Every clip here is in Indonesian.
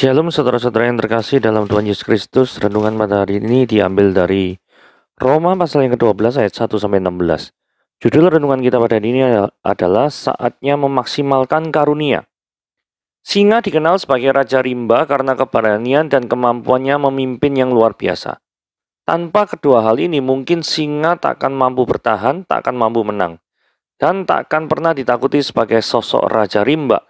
Shalom saudara-saudara yang terkasih dalam Tuhan Yesus Kristus. Renungan pada hari ini diambil dari Roma pasal yang ke-12 ayat 1 sampai 16. Judul renungan kita pada hari ini adalah saatnya memaksimalkan karunia. Singa dikenal sebagai raja rimba karena keberanian dan kemampuannya memimpin yang luar biasa. Tanpa kedua hal ini mungkin singa tak akan mampu bertahan, tak akan mampu menang, dan tak akan pernah ditakuti sebagai sosok raja rimba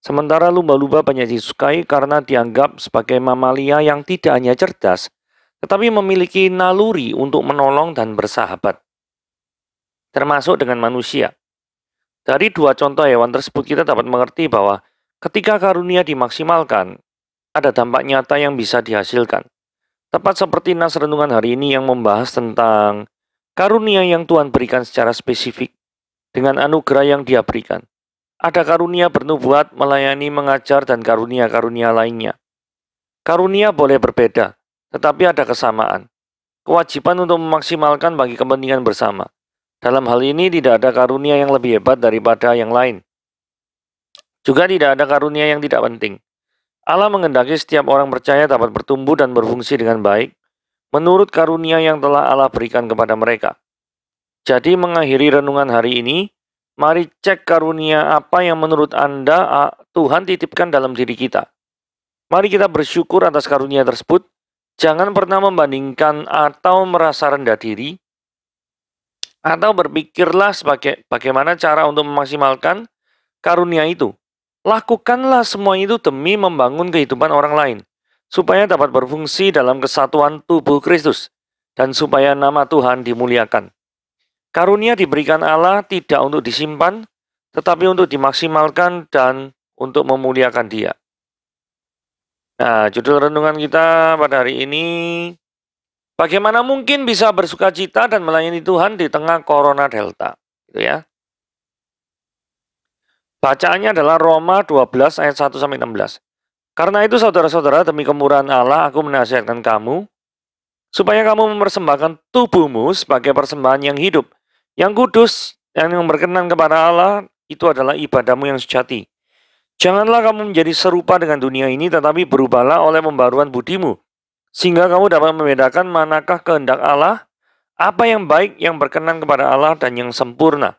Sementara lumba-lumba banyak disukai karena dianggap sebagai mamalia yang tidak hanya cerdas, tetapi memiliki naluri untuk menolong dan bersahabat, termasuk dengan manusia. Dari dua contoh hewan tersebut kita dapat mengerti bahwa ketika karunia dimaksimalkan, ada dampak nyata yang bisa dihasilkan. Tepat seperti nas renungan hari ini yang membahas tentang karunia yang Tuhan berikan secara spesifik dengan anugerah yang dia berikan ada karunia bernubuat, melayani, mengajar, dan karunia-karunia lainnya. Karunia boleh berbeda, tetapi ada kesamaan. Kewajiban untuk memaksimalkan bagi kepentingan bersama. Dalam hal ini tidak ada karunia yang lebih hebat daripada yang lain. Juga tidak ada karunia yang tidak penting. Allah mengendaki setiap orang percaya dapat bertumbuh dan berfungsi dengan baik, menurut karunia yang telah Allah berikan kepada mereka. Jadi mengakhiri renungan hari ini, Mari cek karunia apa yang menurut Anda Tuhan titipkan dalam diri kita. Mari kita bersyukur atas karunia tersebut. Jangan pernah membandingkan atau merasa rendah diri. Atau berpikirlah sebagai bagaimana cara untuk memaksimalkan karunia itu. Lakukanlah semua itu demi membangun kehidupan orang lain. Supaya dapat berfungsi dalam kesatuan tubuh Kristus. Dan supaya nama Tuhan dimuliakan. Karunia diberikan Allah tidak untuk disimpan, tetapi untuk dimaksimalkan dan untuk memuliakan Dia. Nah, judul renungan kita pada hari ini, bagaimana mungkin bisa bersuka cita dan melayani Tuhan di tengah Corona Delta, gitu ya. Bacaannya adalah Roma 12 ayat 1 sampai 16. Karena itu saudara-saudara demi kemurahan Allah aku menasihatkan kamu supaya kamu mempersembahkan tubuhmu sebagai persembahan yang hidup, yang kudus, yang berkenan kepada Allah, itu adalah ibadahmu yang sejati. Janganlah kamu menjadi serupa dengan dunia ini, tetapi berubahlah oleh pembaruan budimu, sehingga kamu dapat membedakan manakah kehendak Allah, apa yang baik, yang berkenan kepada Allah, dan yang sempurna.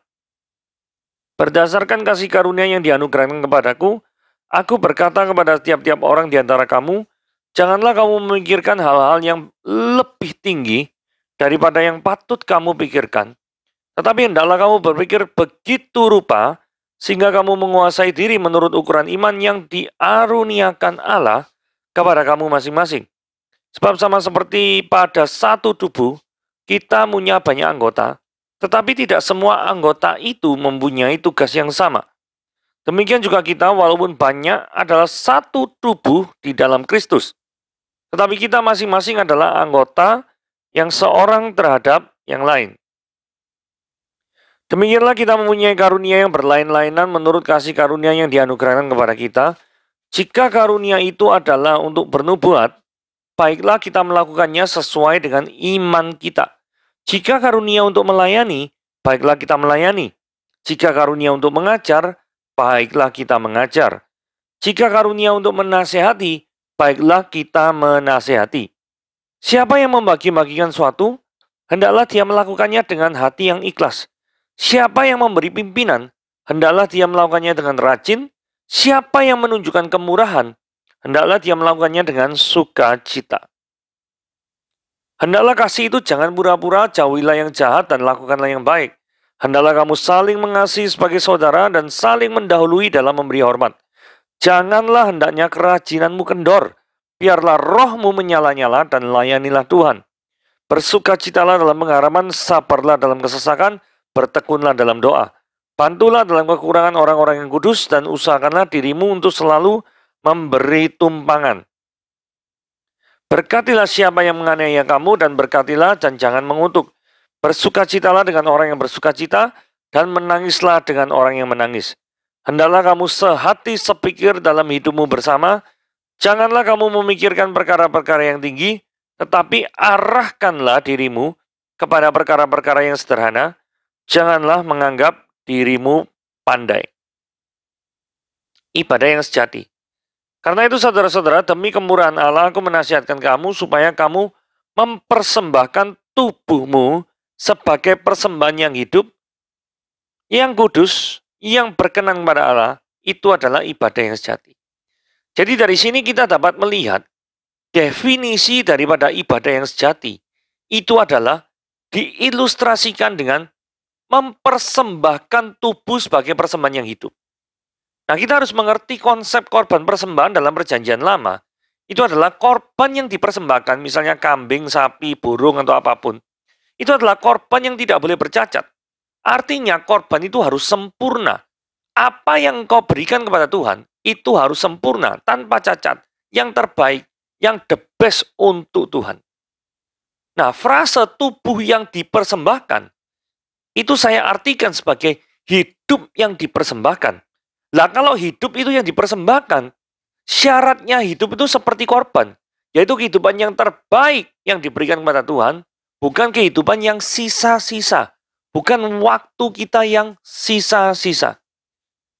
Berdasarkan kasih karunia yang dianugerahkan kepadaku, aku berkata kepada setiap tiap orang di antara kamu, janganlah kamu memikirkan hal-hal yang lebih tinggi daripada yang patut kamu pikirkan, tetapi hendaklah kamu berpikir begitu rupa sehingga kamu menguasai diri menurut ukuran iman yang diaruniakan Allah kepada kamu masing-masing. Sebab sama seperti pada satu tubuh, kita punya banyak anggota, tetapi tidak semua anggota itu mempunyai tugas yang sama. Demikian juga kita walaupun banyak adalah satu tubuh di dalam Kristus. Tetapi kita masing-masing adalah anggota yang seorang terhadap yang lain. Demikianlah kita mempunyai karunia yang berlain-lainan menurut kasih karunia yang dianugerahkan kepada kita. Jika karunia itu adalah untuk bernubuat, baiklah kita melakukannya sesuai dengan iman kita. Jika karunia untuk melayani, baiklah kita melayani. Jika karunia untuk mengajar, baiklah kita mengajar. Jika karunia untuk menasehati, baiklah kita menasehati. Siapa yang membagi-bagikan suatu, hendaklah dia melakukannya dengan hati yang ikhlas Siapa yang memberi pimpinan, hendaklah dia melakukannya dengan rajin. Siapa yang menunjukkan kemurahan, hendaklah dia melakukannya dengan sukacita. Hendaklah kasih itu jangan pura-pura, jauhilah yang jahat dan lakukanlah yang baik. Hendaklah kamu saling mengasihi sebagai saudara dan saling mendahului dalam memberi hormat. Janganlah hendaknya kerajinanmu kendor, biarlah rohmu menyala-nyala dan layanilah Tuhan. Bersukacitalah dalam pengharaman, sabarlah dalam kesesakan, Bertekunlah dalam doa. Bantulah dalam kekurangan orang-orang yang kudus dan usahakanlah dirimu untuk selalu memberi tumpangan. Berkatilah siapa yang menganiaya kamu dan berkatilah dan jangan mengutuk. Bersukacitalah dengan orang yang bersukacita dan menangislah dengan orang yang menangis. Hendaklah kamu sehati sepikir dalam hidupmu bersama. Janganlah kamu memikirkan perkara-perkara yang tinggi, tetapi arahkanlah dirimu kepada perkara-perkara yang sederhana Janganlah menganggap dirimu pandai. Ibadah yang sejati. Karena itu saudara-saudara, demi kemurahan Allah aku menasihatkan kamu supaya kamu mempersembahkan tubuhmu sebagai persembahan yang hidup, yang kudus, yang berkenan kepada Allah, itu adalah ibadah yang sejati. Jadi dari sini kita dapat melihat definisi daripada ibadah yang sejati. Itu adalah diilustrasikan dengan mempersembahkan tubuh sebagai persembahan yang hidup. Nah, kita harus mengerti konsep korban persembahan dalam perjanjian lama. Itu adalah korban yang dipersembahkan, misalnya kambing, sapi, burung, atau apapun. Itu adalah korban yang tidak boleh bercacat. Artinya korban itu harus sempurna. Apa yang kau berikan kepada Tuhan, itu harus sempurna, tanpa cacat. Yang terbaik, yang the best untuk Tuhan. Nah, frase tubuh yang dipersembahkan itu saya artikan sebagai hidup yang dipersembahkan. Lah kalau hidup itu yang dipersembahkan, syaratnya hidup itu seperti korban, yaitu kehidupan yang terbaik yang diberikan kepada Tuhan, bukan kehidupan yang sisa-sisa, bukan waktu kita yang sisa-sisa.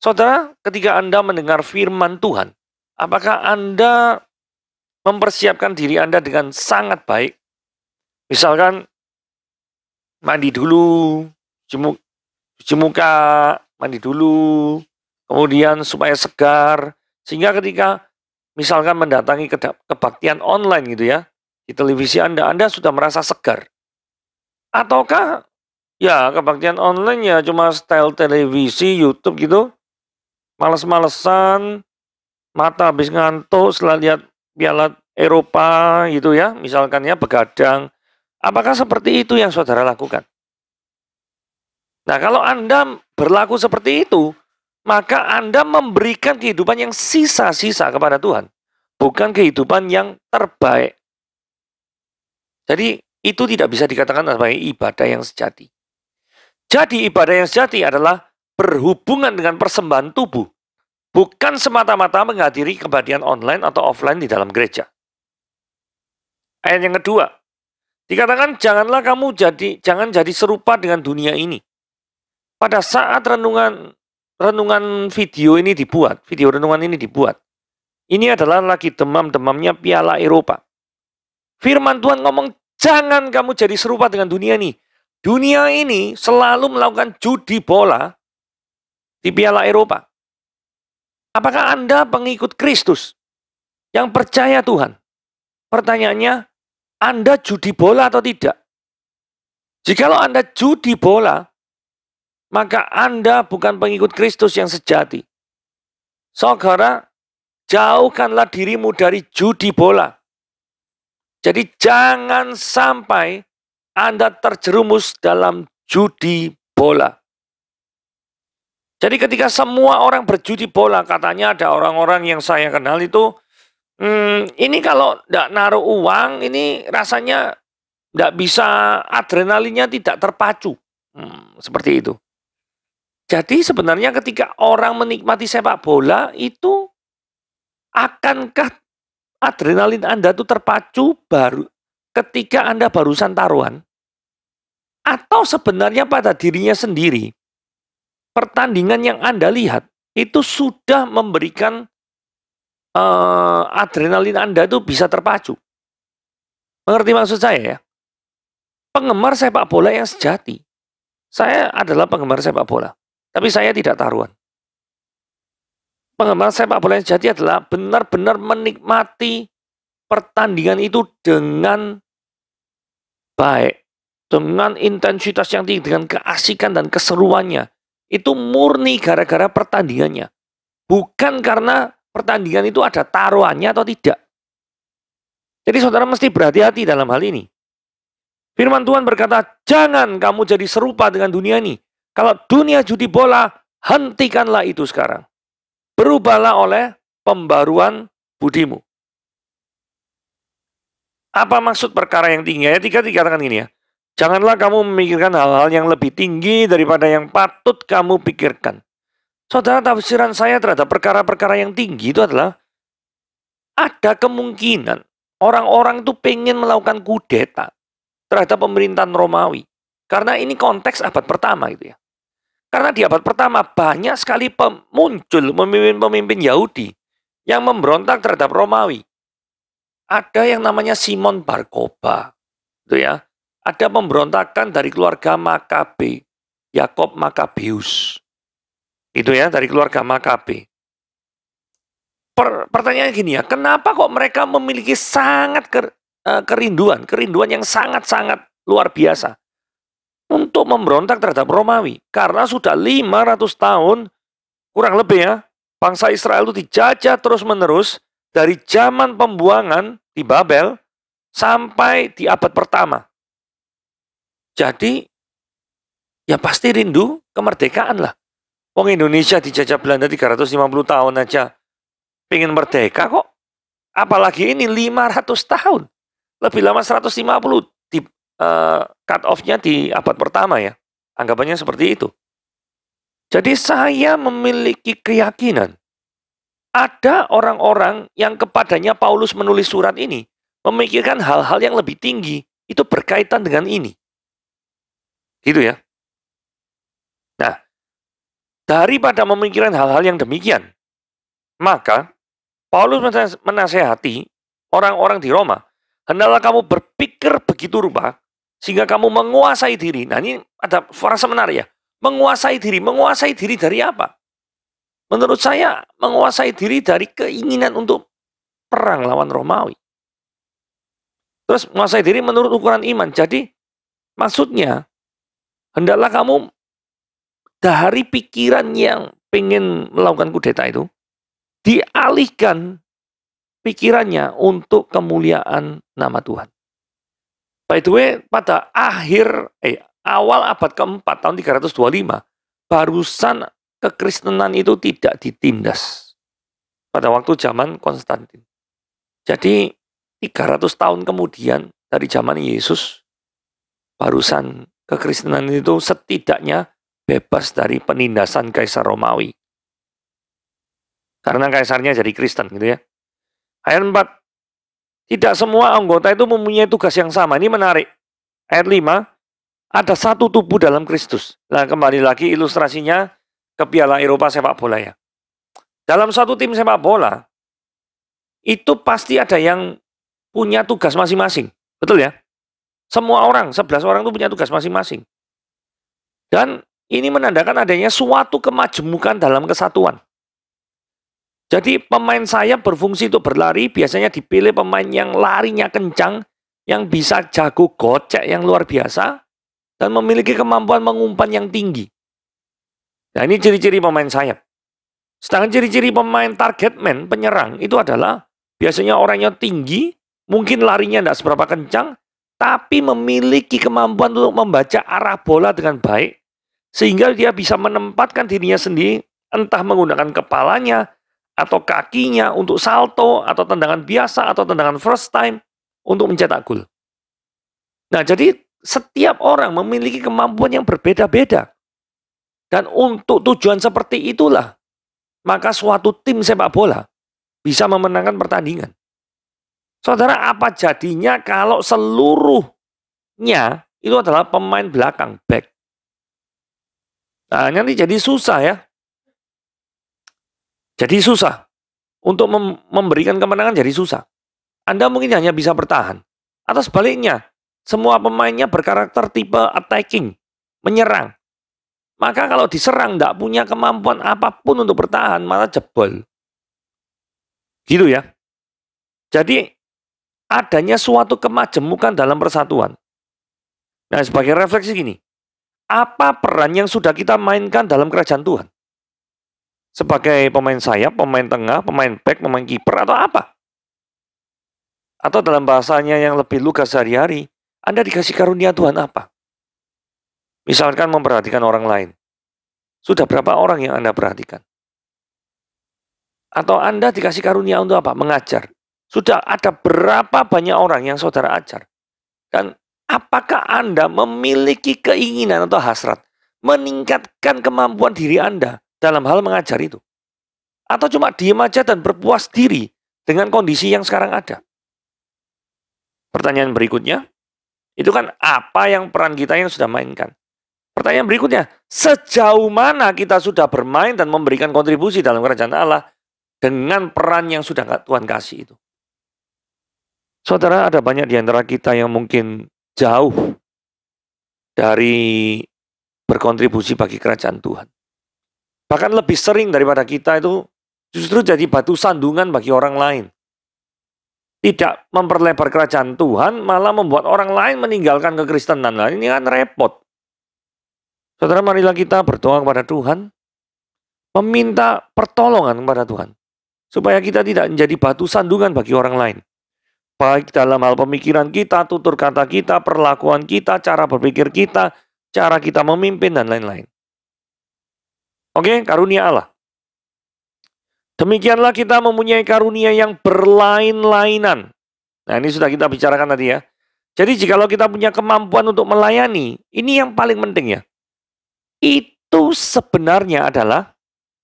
Saudara, ketika Anda mendengar firman Tuhan, apakah Anda mempersiapkan diri Anda dengan sangat baik? Misalkan mandi dulu, cuci muka, mandi dulu, kemudian supaya segar. Sehingga ketika misalkan mendatangi kebaktian online gitu ya, di televisi Anda, Anda sudah merasa segar. Ataukah ya kebaktian online ya cuma style televisi, YouTube gitu, males-malesan, mata habis ngantuk setelah lihat piala Eropa gitu ya, misalkan ya begadang. Apakah seperti itu yang saudara lakukan? Nah, kalau Anda berlaku seperti itu, maka Anda memberikan kehidupan yang sisa-sisa kepada Tuhan, bukan kehidupan yang terbaik. Jadi, itu tidak bisa dikatakan sebagai ibadah yang sejati. Jadi, ibadah yang sejati adalah berhubungan dengan persembahan tubuh, bukan semata-mata menghadiri kebadian online atau offline di dalam gereja. Ayat yang kedua, dikatakan janganlah kamu jadi jangan jadi serupa dengan dunia ini pada saat renungan renungan video ini dibuat, video renungan ini dibuat. Ini adalah lagi demam-demamnya piala Eropa. Firman Tuhan ngomong, jangan kamu jadi serupa dengan dunia ini. Dunia ini selalu melakukan judi bola di piala Eropa. Apakah Anda pengikut Kristus yang percaya Tuhan? Pertanyaannya, Anda judi bola atau tidak? Jikalau Anda judi bola, maka Anda bukan pengikut Kristus yang sejati. Saudara, jauhkanlah dirimu dari judi bola. Jadi jangan sampai Anda terjerumus dalam judi bola. Jadi ketika semua orang berjudi bola, katanya ada orang-orang yang saya kenal itu, hmm, ini kalau tidak naruh uang, ini rasanya tidak bisa, adrenalinnya tidak terpacu. Hmm, seperti itu. Jadi sebenarnya ketika orang menikmati sepak bola itu akankah adrenalin Anda itu terpacu baru ketika Anda barusan taruhan? Atau sebenarnya pada dirinya sendiri pertandingan yang Anda lihat itu sudah memberikan uh, adrenalin Anda itu bisa terpacu. Mengerti maksud saya ya? Penggemar sepak bola yang sejati. Saya adalah penggemar sepak bola. Tapi saya tidak taruhan. Penggemar sepak bola yang jadi adalah benar-benar menikmati pertandingan itu dengan baik, dengan intensitas yang tinggi, dengan keasikan dan keseruannya. Itu murni gara-gara pertandingannya. Bukan karena pertandingan itu ada taruhannya atau tidak. Jadi saudara mesti berhati-hati dalam hal ini. Firman Tuhan berkata, jangan kamu jadi serupa dengan dunia ini. Kalau dunia judi bola, hentikanlah itu sekarang. Berubahlah oleh pembaruan budimu. Apa maksud perkara yang tinggi? Ya, tiga tiga dikatakan ini ya. Janganlah kamu memikirkan hal-hal yang lebih tinggi daripada yang patut kamu pikirkan. Saudara, tafsiran saya terhadap perkara-perkara yang tinggi itu adalah ada kemungkinan orang-orang itu pengen melakukan kudeta terhadap pemerintahan Romawi. Karena ini konteks abad pertama gitu ya. Karena di abad pertama banyak sekali muncul pemimpin-pemimpin Yahudi yang memberontak terhadap Romawi. Ada yang namanya Simon Barkoba, itu ya. Ada pemberontakan dari keluarga Makabe, Yakob Makabeus. Itu ya dari keluarga Makabe. Per, pertanyaannya gini ya, kenapa kok mereka memiliki sangat ker, eh, kerinduan, kerinduan yang sangat-sangat luar biasa untuk memberontak terhadap Romawi. Karena sudah 500 tahun, kurang lebih ya, bangsa Israel itu dijajah terus-menerus dari zaman pembuangan di Babel sampai di abad pertama. Jadi, ya pasti rindu kemerdekaan lah. Wong Indonesia dijajah Belanda 350 tahun aja pengen merdeka kok. Apalagi ini 500 tahun. Lebih lama 150 Eh, cut off-nya di abad pertama ya. Anggapannya seperti itu. Jadi saya memiliki keyakinan ada orang-orang yang kepadanya Paulus menulis surat ini memikirkan hal-hal yang lebih tinggi itu berkaitan dengan ini. Gitu ya. Nah, daripada memikirkan hal-hal yang demikian, maka Paulus menasehati orang-orang di Roma, hendaklah kamu berpikir begitu rupa sehingga kamu menguasai diri. Nah ini ada frasa menarik ya. Menguasai diri. Menguasai diri dari apa? Menurut saya menguasai diri dari keinginan untuk perang lawan Romawi. Terus menguasai diri menurut ukuran iman. Jadi maksudnya hendaklah kamu dari pikiran yang pengen melakukan kudeta itu dialihkan pikirannya untuk kemuliaan nama Tuhan. By the way, pada akhir eh awal abad keempat tahun 325, barusan kekristenan itu tidak ditindas pada waktu zaman Konstantin. Jadi 300 tahun kemudian dari zaman Yesus, barusan kekristenan itu setidaknya bebas dari penindasan Kaisar Romawi. Karena kaisarnya jadi Kristen gitu ya. Ayat 4, tidak semua anggota itu mempunyai tugas yang sama. Ini menarik. Ayat 5, ada satu tubuh dalam Kristus. Nah, kembali lagi ilustrasinya ke Piala Eropa sepak bola ya. Dalam satu tim sepak bola, itu pasti ada yang punya tugas masing-masing. Betul ya? Semua orang, 11 orang itu punya tugas masing-masing. Dan ini menandakan adanya suatu kemajemukan dalam kesatuan. Jadi pemain sayap berfungsi untuk berlari, biasanya dipilih pemain yang larinya kencang, yang bisa jago gocek yang luar biasa, dan memiliki kemampuan mengumpan yang tinggi. Nah ini ciri-ciri pemain sayap. Sedangkan ciri-ciri pemain target man, penyerang, itu adalah biasanya orangnya tinggi, mungkin larinya tidak seberapa kencang, tapi memiliki kemampuan untuk membaca arah bola dengan baik, sehingga dia bisa menempatkan dirinya sendiri, entah menggunakan kepalanya, atau kakinya untuk salto atau tendangan biasa atau tendangan first time untuk mencetak gol. Nah, jadi setiap orang memiliki kemampuan yang berbeda-beda. Dan untuk tujuan seperti itulah maka suatu tim sepak bola bisa memenangkan pertandingan. Saudara, apa jadinya kalau seluruhnya itu adalah pemain belakang back? Nah, nanti jadi susah ya jadi susah. Untuk mem memberikan kemenangan jadi susah. Anda mungkin hanya bisa bertahan. Atau sebaliknya, semua pemainnya berkarakter tipe attacking, menyerang. Maka kalau diserang tidak punya kemampuan apapun untuk bertahan, malah jebol. Gitu ya. Jadi adanya suatu kemajemukan dalam persatuan. Nah sebagai refleksi gini, apa peran yang sudah kita mainkan dalam kerajaan Tuhan? Sebagai pemain sayap, pemain tengah, pemain back, pemain kiper atau apa? Atau dalam bahasanya yang lebih lugas sehari-hari, Anda dikasih karunia Tuhan apa? Misalkan memperhatikan orang lain. Sudah berapa orang yang Anda perhatikan? Atau Anda dikasih karunia untuk apa? Mengajar. Sudah ada berapa banyak orang yang saudara ajar? Dan apakah Anda memiliki keinginan atau hasrat meningkatkan kemampuan diri Anda dalam hal mengajar itu. Atau cuma diem aja dan berpuas diri dengan kondisi yang sekarang ada. Pertanyaan berikutnya, itu kan apa yang peran kita yang sudah mainkan? Pertanyaan berikutnya, sejauh mana kita sudah bermain dan memberikan kontribusi dalam kerajaan Allah dengan peran yang sudah Tuhan kasih itu? Saudara, ada banyak di antara kita yang mungkin jauh dari berkontribusi bagi kerajaan Tuhan bahkan lebih sering daripada kita itu justru jadi batu sandungan bagi orang lain. Tidak memperlebar kerajaan Tuhan, malah membuat orang lain meninggalkan kekristenan. Nah, ini kan repot. Saudara, marilah kita berdoa kepada Tuhan, meminta pertolongan kepada Tuhan, supaya kita tidak menjadi batu sandungan bagi orang lain. Baik dalam hal pemikiran kita, tutur kata kita, perlakuan kita, cara berpikir kita, cara kita memimpin, dan lain-lain. Oke, okay? karunia Allah. Demikianlah kita mempunyai karunia yang berlain-lainan. Nah, ini sudah kita bicarakan tadi ya. Jadi jikalau kita punya kemampuan untuk melayani, ini yang paling penting ya. Itu sebenarnya adalah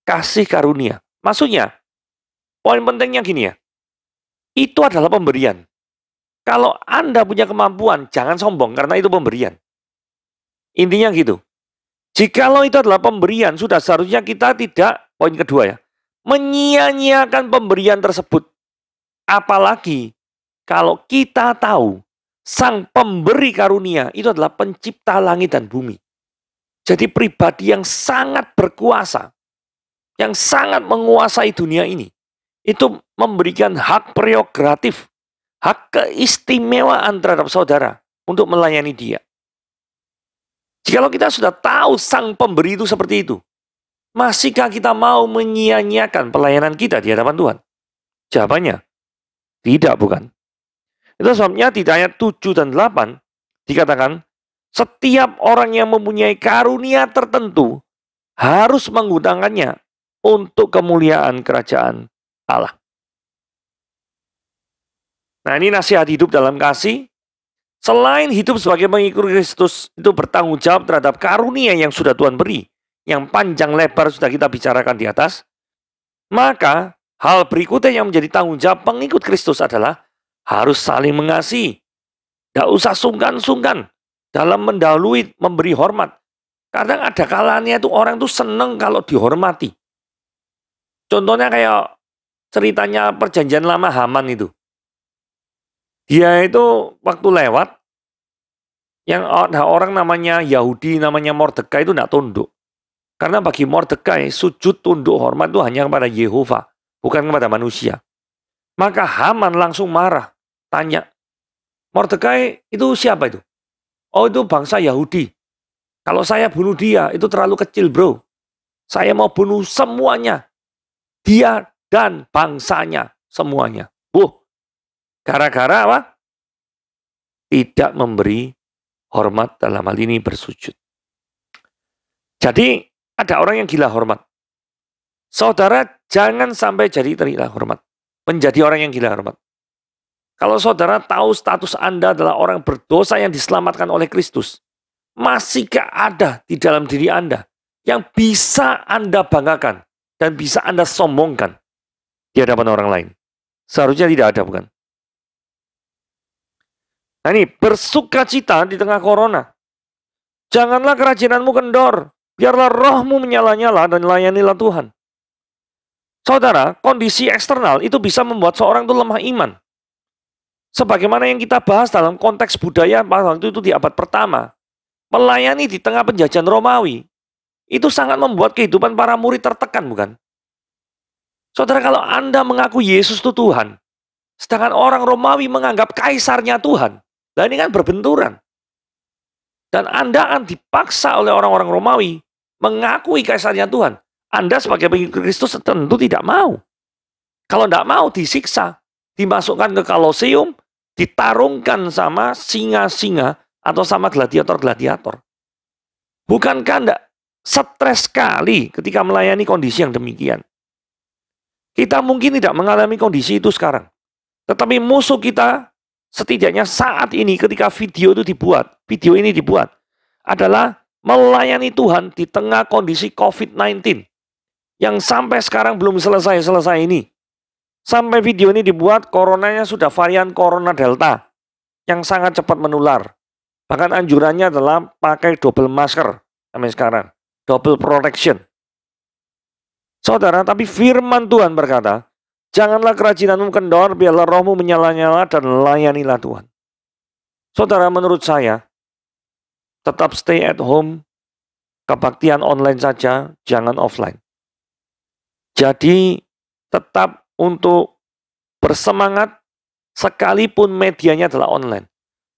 kasih karunia. Maksudnya, poin pentingnya gini ya. Itu adalah pemberian. Kalau Anda punya kemampuan, jangan sombong karena itu pemberian. Intinya gitu. Jikalau itu adalah pemberian, sudah seharusnya kita tidak, poin kedua ya, menyia-nyiakan pemberian tersebut. Apalagi kalau kita tahu sang pemberi karunia itu adalah pencipta langit dan bumi. Jadi pribadi yang sangat berkuasa, yang sangat menguasai dunia ini, itu memberikan hak prerogatif, hak keistimewaan terhadap saudara untuk melayani dia. Jikalau kita sudah tahu sang pemberi itu seperti itu, masihkah kita mau menyia-nyiakan pelayanan kita di hadapan Tuhan? Jawabannya, tidak bukan. Itu sebabnya di ayat 7 dan 8 dikatakan, setiap orang yang mempunyai karunia tertentu harus menggunakannya untuk kemuliaan kerajaan Allah. Nah ini nasihat hidup dalam kasih Selain hidup sebagai pengikut Kristus itu bertanggung jawab terhadap karunia yang sudah Tuhan beri, yang panjang lebar sudah kita bicarakan di atas, maka hal berikutnya yang menjadi tanggung jawab pengikut Kristus adalah harus saling mengasihi. Tidak usah sungkan-sungkan dalam mendahului memberi hormat. Kadang ada kalanya itu orang itu seneng kalau dihormati. Contohnya kayak ceritanya perjanjian lama Haman itu. Dia itu waktu lewat, yang ada orang namanya Yahudi, namanya Mordekai itu tidak tunduk. Karena bagi Mordekai, sujud tunduk hormat itu hanya kepada Yehova, bukan kepada manusia. Maka Haman langsung marah, tanya, Mordekai itu siapa itu? Oh itu bangsa Yahudi. Kalau saya bunuh dia, itu terlalu kecil bro. Saya mau bunuh semuanya. Dia dan bangsanya, semuanya. Gara-gara apa? Tidak memberi hormat dalam hal ini bersujud. Jadi ada orang yang gila hormat. Saudara jangan sampai jadi gila hormat. Menjadi orang yang gila hormat. Kalau saudara tahu status Anda adalah orang berdosa yang diselamatkan oleh Kristus, masihkah ada di dalam diri Anda yang bisa Anda banggakan dan bisa Anda sombongkan di hadapan orang lain? Seharusnya tidak ada, bukan? Nah ini bersuka cita di tengah corona. Janganlah kerajinanmu kendor. Biarlah rohmu menyala-nyala dan layanilah Tuhan. Saudara, kondisi eksternal itu bisa membuat seorang itu lemah iman. Sebagaimana yang kita bahas dalam konteks budaya pada waktu itu di abad pertama. Melayani di tengah penjajahan Romawi. Itu sangat membuat kehidupan para murid tertekan, bukan? Saudara, kalau Anda mengaku Yesus itu Tuhan, sedangkan orang Romawi menganggap kaisarnya Tuhan, Nah ini kan berbenturan. Dan Anda akan dipaksa oleh orang-orang Romawi mengakui kaisarnya Tuhan. Anda sebagai pengikut Kristus tentu tidak mau. Kalau tidak mau disiksa, dimasukkan ke kaloseum, ditarungkan sama singa-singa atau sama gladiator-gladiator. Bukankah Anda stres sekali ketika melayani kondisi yang demikian? Kita mungkin tidak mengalami kondisi itu sekarang. Tetapi musuh kita setidaknya saat ini ketika video itu dibuat, video ini dibuat, adalah melayani Tuhan di tengah kondisi COVID-19 yang sampai sekarang belum selesai-selesai ini. Sampai video ini dibuat, coronanya sudah varian corona delta yang sangat cepat menular. Bahkan anjurannya adalah pakai double masker sampai sekarang. Double protection. Saudara, tapi firman Tuhan berkata, Janganlah kerajinanmu kendor, biarlah rohmu menyala-nyala dan layanilah Tuhan. Saudara, menurut saya, tetap stay at home, kebaktian online saja, jangan offline. Jadi, tetap untuk bersemangat sekalipun medianya adalah online.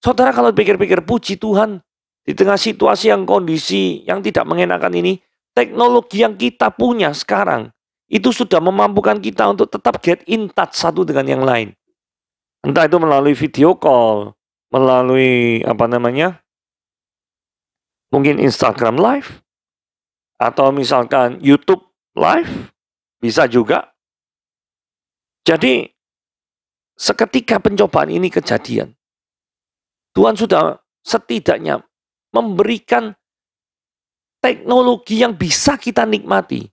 Saudara kalau pikir-pikir puji Tuhan di tengah situasi yang kondisi yang tidak mengenakan ini, teknologi yang kita punya sekarang itu sudah memampukan kita untuk tetap get in touch satu dengan yang lain. Entah itu melalui video call, melalui apa namanya, mungkin Instagram live, atau misalkan YouTube live, bisa juga. Jadi, seketika pencobaan ini kejadian, Tuhan sudah setidaknya memberikan teknologi yang bisa kita nikmati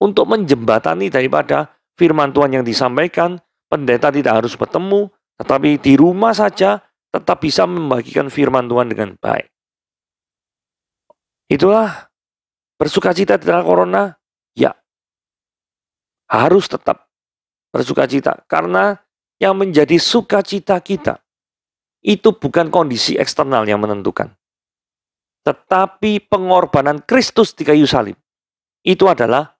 untuk menjembatani daripada firman Tuhan yang disampaikan. Pendeta tidak harus bertemu, tetapi di rumah saja tetap bisa membagikan firman Tuhan dengan baik. Itulah bersukacita di tengah corona, ya. Harus tetap bersukacita karena yang menjadi sukacita kita itu bukan kondisi eksternal yang menentukan. Tetapi pengorbanan Kristus di kayu salib itu adalah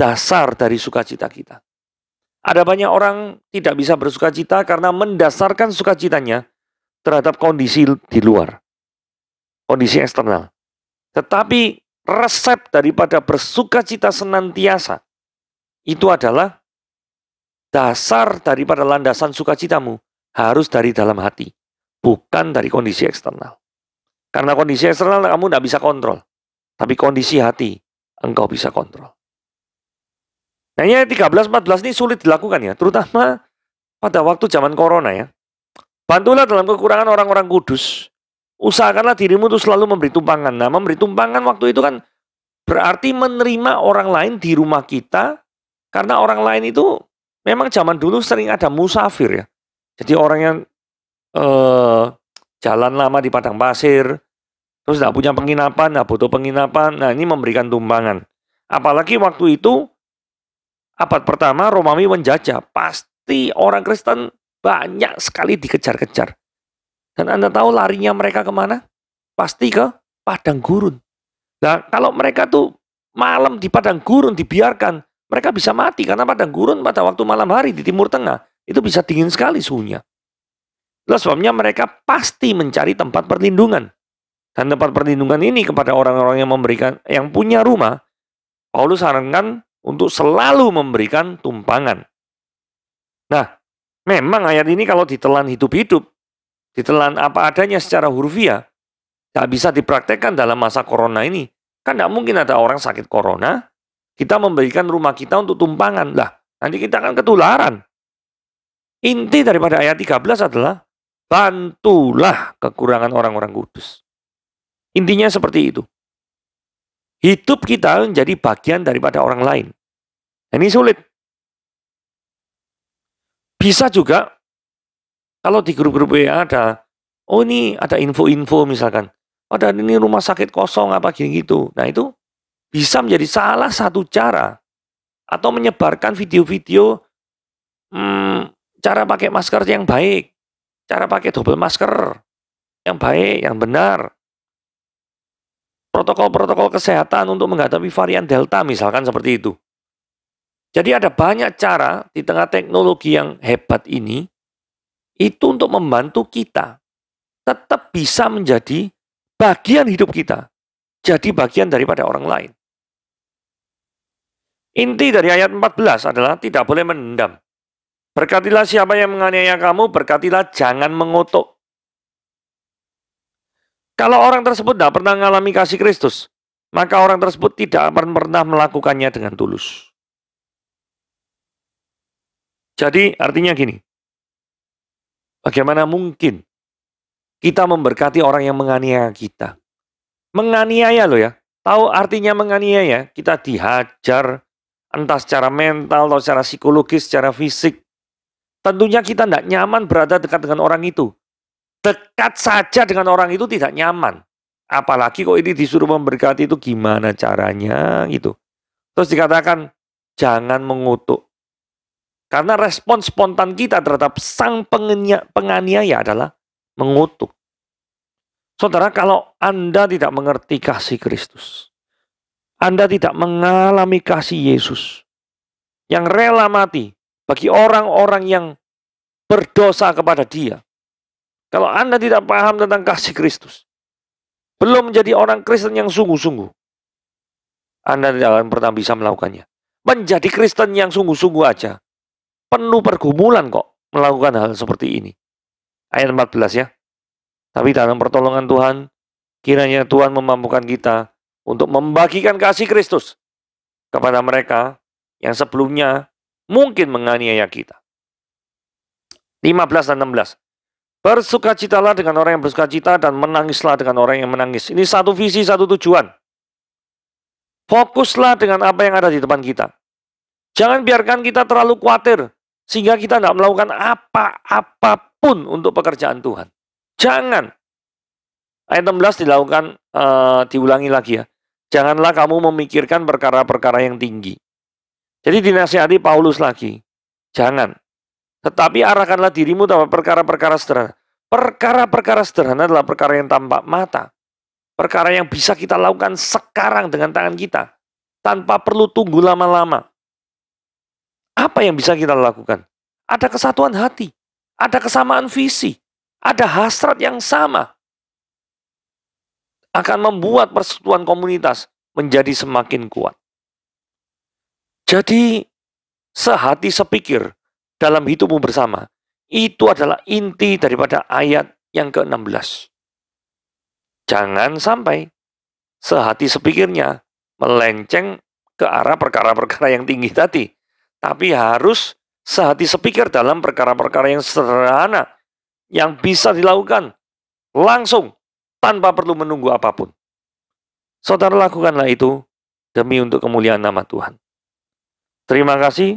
dasar dari sukacita kita. Ada banyak orang tidak bisa bersukacita karena mendasarkan sukacitanya terhadap kondisi di luar, kondisi eksternal. Tetapi resep daripada bersukacita senantiasa itu adalah dasar daripada landasan sukacitamu harus dari dalam hati, bukan dari kondisi eksternal. Karena kondisi eksternal kamu tidak bisa kontrol, tapi kondisi hati engkau bisa kontrol. Kayaknya 13-14 ini sulit dilakukan ya, terutama pada waktu zaman corona ya. Bantulah dalam kekurangan orang-orang kudus. Usahakanlah dirimu itu selalu memberi tumpangan. Nah, memberi tumpangan waktu itu kan berarti menerima orang lain di rumah kita karena orang lain itu memang zaman dulu sering ada musafir ya. Jadi orang yang eh, jalan lama di padang pasir, terus tidak punya penginapan, tidak butuh penginapan. Nah, ini memberikan tumpangan. Apalagi waktu itu abad pertama Romawi menjajah, pasti orang Kristen banyak sekali dikejar-kejar. Dan Anda tahu larinya mereka kemana? Pasti ke padang gurun. Nah, kalau mereka tuh malam di padang gurun dibiarkan, mereka bisa mati karena padang gurun pada waktu malam hari di Timur Tengah itu bisa dingin sekali suhunya. Itulah sebabnya mereka pasti mencari tempat perlindungan. Dan tempat perlindungan ini kepada orang-orang yang memberikan yang punya rumah, Paulus sarankan untuk selalu memberikan tumpangan. Nah, memang ayat ini kalau ditelan hidup-hidup, ditelan apa adanya secara hurfiah, tak bisa dipraktekkan dalam masa corona ini. Kan tidak mungkin ada orang sakit corona, kita memberikan rumah kita untuk tumpangan. Lah, nanti kita akan ketularan. Inti daripada ayat 13 adalah bantulah kekurangan orang-orang kudus. Intinya seperti itu. Hidup kita menjadi bagian daripada orang lain. Ini sulit. Bisa juga kalau di grup-grup WA ada, oh ini ada info-info misalkan, oh ini rumah sakit kosong apa gini gitu. Nah itu bisa menjadi salah satu cara atau menyebarkan video-video hmm, cara pakai masker yang baik, cara pakai double masker yang baik, yang benar, protokol-protokol kesehatan untuk menghadapi varian Delta misalkan seperti itu. Jadi ada banyak cara di tengah teknologi yang hebat ini itu untuk membantu kita tetap bisa menjadi bagian hidup kita. Jadi bagian daripada orang lain. Inti dari ayat 14 adalah tidak boleh mendendam. Berkatilah siapa yang menganiaya kamu, berkatilah jangan mengutuk. Kalau orang tersebut tidak pernah mengalami kasih Kristus, maka orang tersebut tidak akan pernah melakukannya dengan tulus. Jadi artinya gini, bagaimana mungkin kita memberkati orang yang menganiaya kita? Menganiaya loh ya, tahu artinya menganiaya? Kita dihajar, entah secara mental, atau secara psikologis, secara fisik. Tentunya kita tidak nyaman berada dekat dengan orang itu dekat saja dengan orang itu tidak nyaman. Apalagi kok ini disuruh memberkati itu gimana caranya gitu. Terus dikatakan jangan mengutuk. Karena respon spontan kita terhadap sang penganiaya adalah mengutuk. Saudara, kalau Anda tidak mengerti kasih Kristus, Anda tidak mengalami kasih Yesus yang rela mati bagi orang-orang yang berdosa kepada Dia, kalau Anda tidak paham tentang kasih Kristus, belum menjadi orang Kristen yang sungguh-sungguh, Anda tidak akan pernah bisa melakukannya. Menjadi Kristen yang sungguh-sungguh aja. Penuh pergumulan kok melakukan hal seperti ini. Ayat 14 ya. Tapi dalam pertolongan Tuhan, kiranya Tuhan memampukan kita untuk membagikan kasih Kristus kepada mereka yang sebelumnya mungkin menganiaya kita. 15 dan 16. Bersukacitalah dengan orang yang bersukacita dan menangislah dengan orang yang menangis. Ini satu visi, satu tujuan. Fokuslah dengan apa yang ada di depan kita. Jangan biarkan kita terlalu khawatir sehingga kita tidak melakukan apa-apapun untuk pekerjaan Tuhan. Jangan. Ayat 16 dilakukan uh, diulangi lagi ya. Janganlah kamu memikirkan perkara-perkara yang tinggi. Jadi dinasihati Paulus lagi. Jangan. Tetapi arahkanlah dirimu dalam perkara-perkara sederhana. Perkara-perkara sederhana adalah perkara yang tampak mata. Perkara yang bisa kita lakukan sekarang dengan tangan kita. Tanpa perlu tunggu lama-lama. Apa yang bisa kita lakukan? Ada kesatuan hati. Ada kesamaan visi. Ada hasrat yang sama. Akan membuat persatuan komunitas menjadi semakin kuat. Jadi, sehati sepikir, dalam hidupmu bersama. Itu adalah inti daripada ayat yang ke-16. Jangan sampai sehati sepikirnya melenceng ke arah perkara-perkara yang tinggi tadi. Tapi harus sehati sepikir dalam perkara-perkara yang sederhana yang bisa dilakukan langsung tanpa perlu menunggu apapun. Saudara lakukanlah itu demi untuk kemuliaan nama Tuhan. Terima kasih